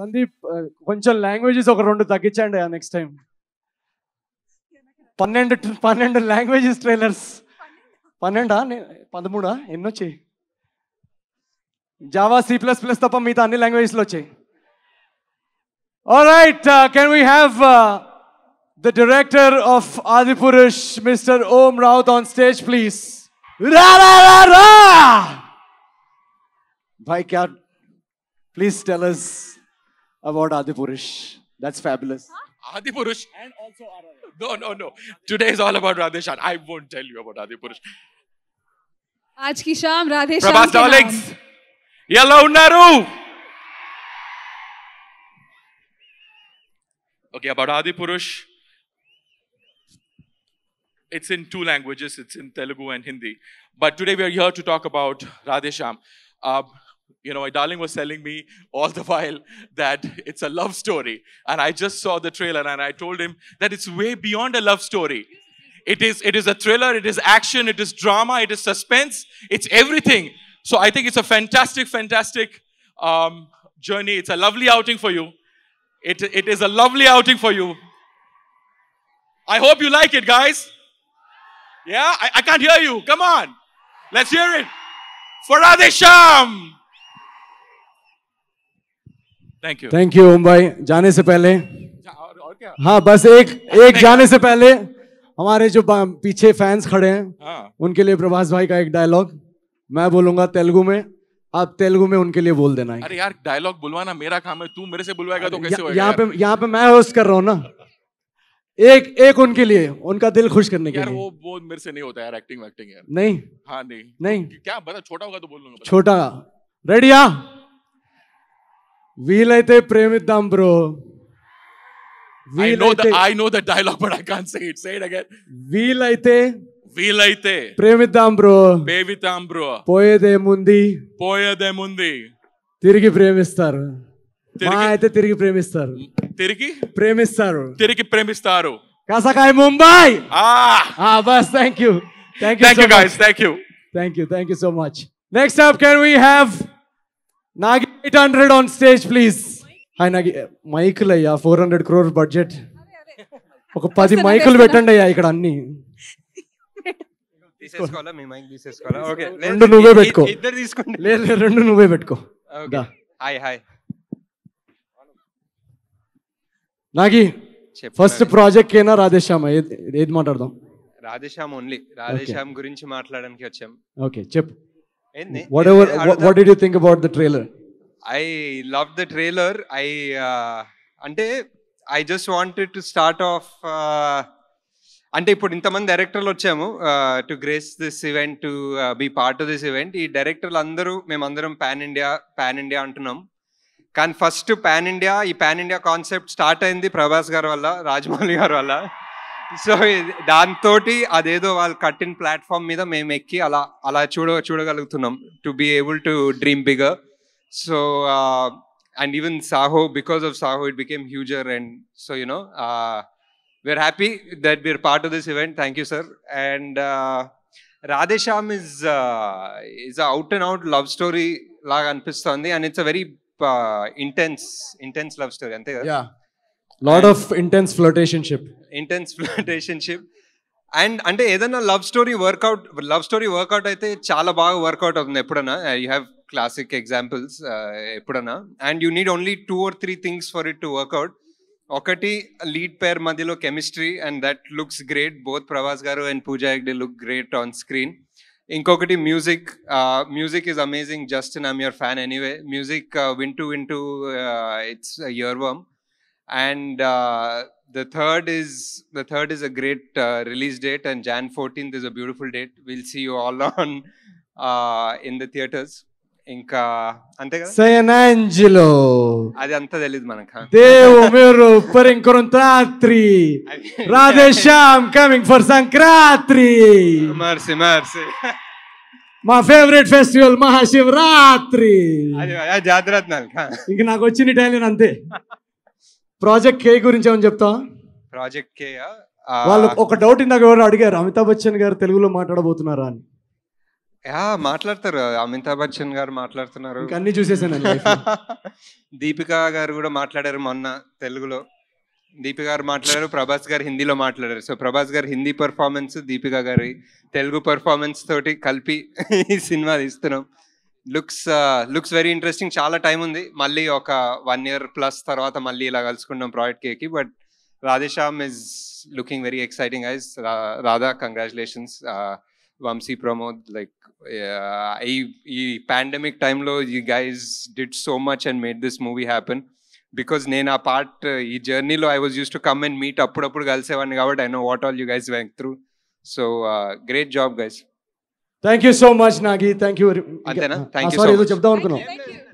సందీప్ కొంచెం లాంగ్వేజెస్ ఒక రెండు తగ్గించండి నెక్స్ట్ టైం పన్నెండు పన్నెండు లాంగ్వేజెస్ ట్రైలర్స్ పన్నెండా పదమూడా ఎన్ని వచ్చాయి జావా సి ప్లస్ ప్లస్ తప్ప మిగతా అన్ని లాంగ్వేజెస్లో వచ్చాయి right can we have the director of Adipurush mister Om Raut on stage please రా రా క్యాట్ please tell us us about Adipurush. That's fabulous. Huh? Adipurush. And also Araya. No, no, no. Today is all about Radheshan. I won't tell you about Adipurush. आज की शाम राधे श्याम के darlings येलो उन्नारू okay about it's in two languages. It's in Telugu and Hindi. But today we are here to talk about Radhe Shyam. Uh, you know, my darling was telling me all the while that it's a love story. And I just saw the trailer and I told him that it's way beyond a love story. It is, it is a thriller, it is action, it is drama, it is suspense, it's everything. So I think it's a fantastic, fantastic um, journey. It's a lovely outing for you. It, it is a lovely outing for you. I hope you like it, guys. Yeah, I, I can't hear you. Come on. Let's hear it. for Adesham. Thank you thank you Om भाई जाने से पहले अच्छा, और, और क्या हाँ बस एक एक जाने से पहले हमारे जो पीछे फैंस खड़े हैं हाँ। उनके लिए प्रभास भाई का एक डायलॉग मैं बोलूंगा तेलुगु में आप तेलुगु में उनके लिए बोल देना है अरे यार डायलॉग बुलवाना मेरा काम है तू मेरे से बुलवाएगा तो कैसे होगा यहाँ पे यहाँ पे मैं होस्ट कर रहा हूँ ना एक एक उनके लिए उनका दिल खुश करने के लिए वो वो मेरे से नहीं होता यार एक्टिंग एक्टिंग यार नहीं हाँ नहीं नहीं क्या बता छोटा होगा तो बोल लूंगा छोटा रेडिया వీలైతే ప్రేమిద్దాం bro I know the dialogue but I can say it side again వీలైతే వీలైతే ప్రేమిద్దాం బ్రో ప్రేమిద్దాం బ్రో పోయేదేముంది పోయేదేముంది తిరిగి ప్రేమిస్తారు అయితే తిరిగి ప్రేమిస్తారు తిరిగి ప్రేమిస్తారు తిరిగి ప్రేమిస్తారు కసకాయ ముంబై ఆ బస్ thank you thank you thank you thank you thank you so much next up can we have Nagi eight hundred on stage please ఆయన మైకులు అయ్యా ఫోర్ హండ్రెడ్ క్రోర్ బడ్జెట్ ఒక పది మైకులు పెట్టండి అయ్యా ఇక్కడ అన్ని రెండు నువ్వే పెట్టుకో లేదు రెండు నువ్వే పెట్టుకో hi hi Nagi first project ఏనా రాధేశ్యామ ఏది మాట్లాడదాం రాధేశ్యామ్ ఓన్లీ రాధేశ్యామ్ గురించి మాట్లాడడానికి వచ్చాం ఓకే చెప్పు whatever what do you think about the trailer I love the trailer I అంటే I just wanted to start off అంటే ఇప్పుడు ఇంతమంది డైరెక్టర్లు వచ్చాము to grace this event to be part of this event ఈ డైరెక్టర్లు అందరూ మేమందరం పాన్ ఇండియా పాన్ ఇండియా అంటున్నాం కానీ ఫస్ట్ పాన్ ఇండియా ఈ పాన్ ఇండియా కాన్సెప్ట్ స్టార్ట్ అయింది ప్రభాస్ గారి వల్ల రాజమౌళి గారి వల్ల సో దాంతో అదేదో వాళ్ళు కట్టిన ప్లాట్ఫామ్ మీద మేము ఎక్కి అలా అలా చూడ చూడగలుగుతున్నాం to be able to dream bigger So, uh, and even Saho, because of Saho, it became huger. And so, you know, uh, we're happy that we're part of this event. Thank you, sir. And uh, Radhesham is uh, is an out and out love story laga anpistundi, and it's a very uh, intense intense love story. Ante yeah, lot and of intense flirtationship. Intense flirtationship. And అంటే ఏదైనా love story work out love story work out అయితే చాలా బాగా work out అవుతుంది ఎప్పుడన్నా you uh, have classic examples ఎప్పుడన్నా and you need only two or three things for it to work out ఒకటి lead pair మధ్యలో chemistry and that looks great both Prabhas garu and Pooja Hegde look great on screen ఇంకొకటి music music is amazing just I'm your fan anyway music వింటూ వింటూ it's your one and the third is the third is a great uh, release date and jan 14th is a beautiful date we'll see you all on uh, in the theaters ఇంకా అంతే కదా Sant'Angelo. అది అంత తెలియదు మనకు దేవు మీరు per incontrarti. Radesham coming for Sankratri. మర్సి మర్సి మా ఫేవరెట్ ఫెస్టివల్ మహాశివరాత్రి అది జాతర ఇంక నాకు వచ్చిన ఇటాలియన్ అంతే ప్రాజెక్ట్ కే గురించి ఏమని చెప్తా ప్రాజెక్ట్ కే వాళ్ళు ఒక డౌట్ ఇందాక ఎవరు అడిగారు అమితాబ్ బచ్చన్ గారు తెలుగులో మాట్లాడబోతున్నారా అని యా మాట్లాడతారు అమితాబ్ బచ్చన్ గారు మాట్లాడుతున్నారు అన్ని చూసేసాను దీపిక గారు కూడా మాట్లాడారు మొన్న తెలుగులో దీపిక గారు మాట్లాడారు ప్రభాస్ గారు హిందీలో మాట్లాడారు సో ప్రభాస్ గారు హిందీ పర్ఫార్మెన్స్ దీపిక గారి తెలుగు పర్ఫార్మెన్స్ తోటి కలిపి ఈ సినిమా తీస్తున్నాం లుక్స్ లుక్స్ వెరీ ఇంట్రెస్టింగ్ చాలా టైం ఉంది మళ్ళీ ఒక వన్ ఇయర్ ప్లస్ తర్వాత మళ్ళీ ఇలా కలుసుకుంటాం ప్రాజెక్ట్ కేకి but Radhe Shyam is looking very exciting ఐజ్ రాధా కంగ్రాచులేషన్స్ వంశీ ప్రమోద్ లైక్ ఈ ఈ పాండమిక్ టైంలో ఈ guys did so much and made this movie happen because నేను ఆ పార్ట్ ఈ జర్నీలో I was used to come and meet అప్పుడప్పుడు కలిసేవాడిని కాబట్టి I know what all you guys వెంక్ through so great job guys thank you so much Nagi thank you అంతేనా thank you ఏదో చెప్దాం అనుకున్నాం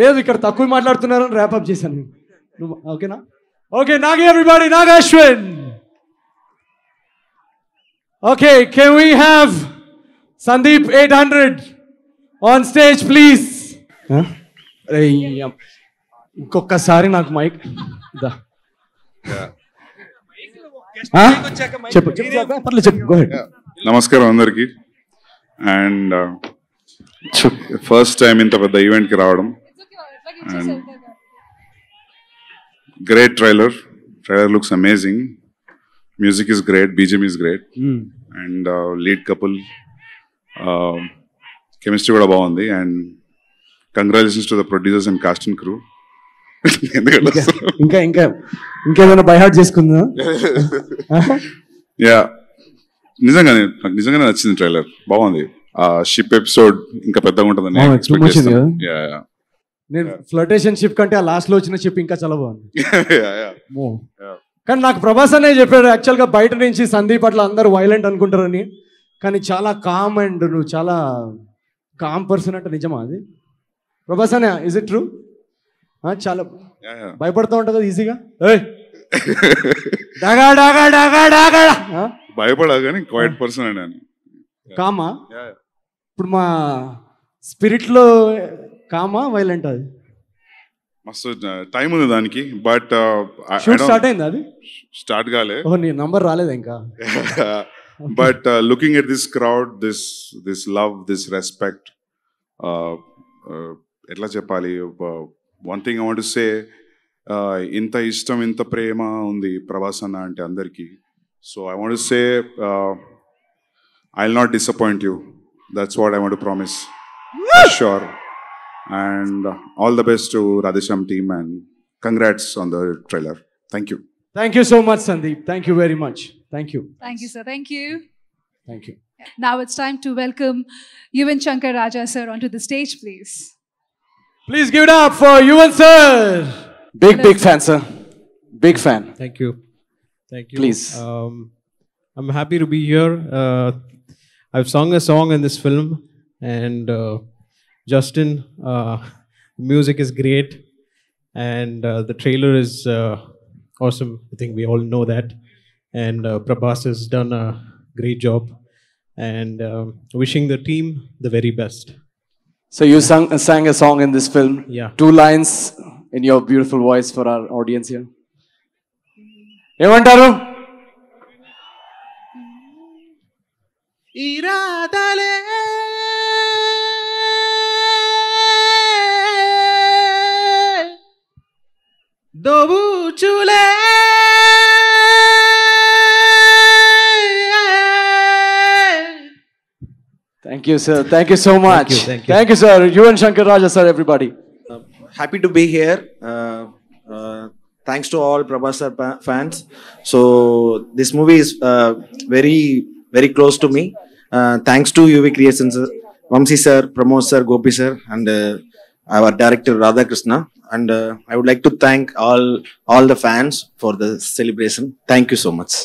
లేదు ఇక్కడ తక్కువ మాట్లాడుతున్నారని ర్యాపప్ చేశాను ఓకేనా okay Nagi everybody Naga okay can we have Sandeep 800 on stage please అరే ఇంకొకసారి నాకు మైక్ దా చెప్పు చెప్పు చెప్పు నమస్కారం అందరికి అండ్ ఫస్ట్ టైం ఇంత పెద్ద ఈవెంట్కి రావడం and great trailer trailer looks amazing music is great BGM is great and lead couple chemistry um, కూడా బాగుంది and congratulations to the producers and casting crew ఇంకా ఇంకా ఇంకేదైనా బైహార్ట్ చేసుకుందా యా నిజంగానే నాకు నిజంగానే నచ్చింది ట్రైలర్ బాగుంది ఆ షిప్ ఎపిసోడ్ ఇంకా పెద్దగా ఉంటుందని నేను ఫ్లటేషన్ షిప్ కంటే ఆ లాస్ట్ లో వచ్చిన షిప్ ఇంకా చాలా బాగుంది కానీ నాకు ప్రభాస్ అనే చెప్పాడు యాక్చువల్ గా బయట నుంచి సందీప్ అట్లా అందరూ వైలెంట్ అనుకుంటారని కానీ చాలా కామ్ అండ్ నువ్వు చాలా కామ్ పర్సన్ అంటే నిజమా అది ప్రభాస్ అనే ఇజ్ ఇట్ ట్రూ చాలా భయపడతా ఉంటుంది ఈజీగా డాగా డాగా డగా డగా భయపడా కానీ క్వైట్ పర్సన్ అని కామా ఇప్పుడు మా స్పిరిట్లో కామా వైలెంట్ అది మస్తు టైం ఉంది దానికి బట్ స్టార్ట్ అయింది అది స్టార్ట్ కాలే నీ నంబర్ రాలేదు ఇంకా but uh, looking at this crowd, this this love, this respect, ఎట్లా చెప్పాలి one thing I want say ఇంత pravasana ఇంత ప్రేమ ఉంది ప్రభాస్ అన్న అంటే అందరికీ so I uh, I'll not disappoint you. That's what I want to promise. Sure. And uh, all the best to Radhe Shyam team and congrats on the trailer. Thank you. Thank you so much, Sandeep. Thank you very much. Thank you. Thank you, sir. Thank you. Thank you. Now it's time to welcome Yuvan Shankar Raja, sir, onto the stage, please. Please give it up for Yuvan, sir. Big, Hello. big fan, sir. Big fan. Thank you. Thank you. Please. Um, I'm happy to be here. Uh, I've sung a song in this film, and uh, Justin, uh, music is great, and uh, the trailer is uh, awesome. I think we all know that and uh, Prabhas has done a great job. And um, wishing the team the very best. So you sang, sang a song in this film. Yeah. Two lines in your beautiful voice for our audience here. ఏమంటారు ఇరాదలే దోబుచులే you, sir. Thank you so much. Thank you, thank you. Thank you sir. You and Shankar Raja, sir, everybody. Uh, happy to be here. Uh, uh, thanks to all Prabhas sir fans. So, this movie is uh, very, very close to me. Uh, thanks to UV Creations, Vamsi sir, Pramod sir, Gopi sir, and uh, our director Radha Krishna. And I would like to thank all all the fans for the celebration. Thank you so much.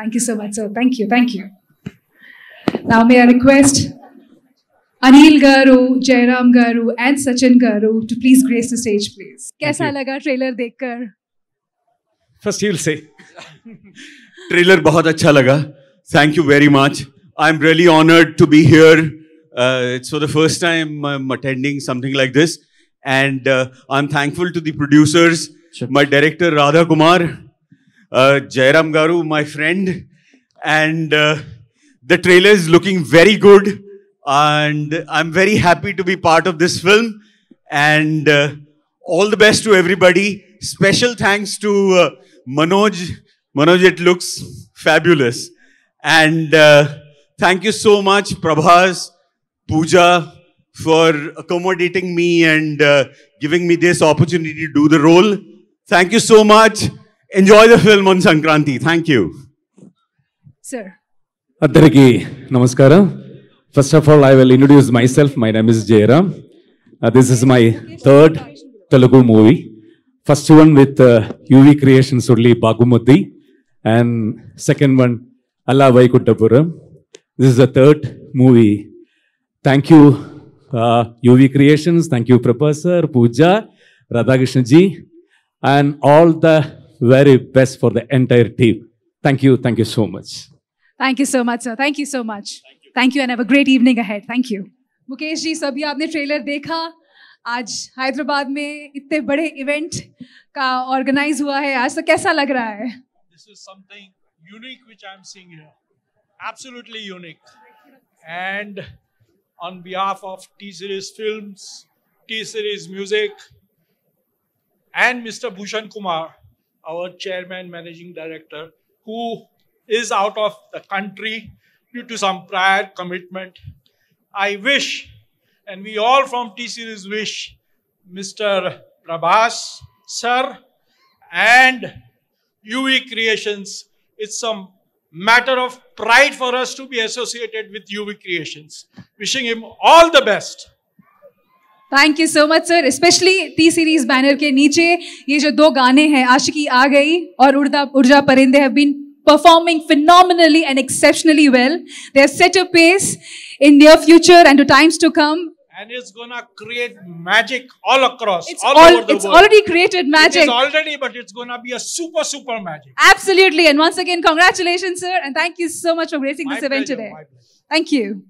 Thank you so much, sir. Thank you. Thank you. Now, may I request Anil Garu, Jairam Garu, and Sachin Garu to please grace the stage, please. Kaisa laga trailer dekkar? First, you'll say. trailer bahut acha laga. Thank you very much. I'm really honored to be here. Uh, it's for the first time I'm attending something like this. And uh, I'm thankful to the producers, my director Radha Kumar, uh, Jairam Garu, my friend. And uh, the trailer is looking very good. And I'm very happy to be part of this film. And uh, all the best to everybody. Special thanks to uh, Manoj. Manoj, it looks fabulous. And uh, thank you so much, Prabhas, Pooja, for accommodating me and uh, giving me this opportunity to do the role. Thank you so much. Enjoy the film on Sankranti. Thank you. Sir. అందరికీ namaskaram. First of all, I will introduce myself. My name is Jairam. Uh, this is my third Telugu movie. First one with uh, UV Creations only Bagumati, and second one Allah Vaikuttapuram. This is the third movie. Thank you, uh, UV Creations. Thank you, Professor Pooja, Radhakrishnaji, and all the very best for the entire team. Thank you. Thank you so much. Thank you so much, sir. Thank you so much. Thank you and have a great evening ahead thank you Mukesh ji सभी आपने trailer देखा आज हैदराबाद में इतने बड़े event का organise हुआ है आज तो कैसा लग रहा है this is something unique which I am seeing here absolutely unique and on behalf of T Series Films, T Series Music, and Mr. Bhushan Kumar, our chairman, managing director, who is out of the country due to some prior commitment. I wish, and we all from T-Series wish, Mr. Prabhas, sir, and UV Creations. It's a matter of pride for us to be associated with UV Creations. Wishing him all the best. Thank you so much, sir. Especially T-Series banner ke niche ye jo do gaane hai, आशिकी आ गई और उड़दा उर्जा परिंदे have performing phenomenally and exceptionally well. They have set a pace in near future and to times to come. And it's gonna create magic all across, it's all, all over the It's world. already created magic. It is already, but it's gonna be a super, super magic. Absolutely. And once again, congratulations, sir. And thank you so much for gracing this pleasure, event today. Thank you.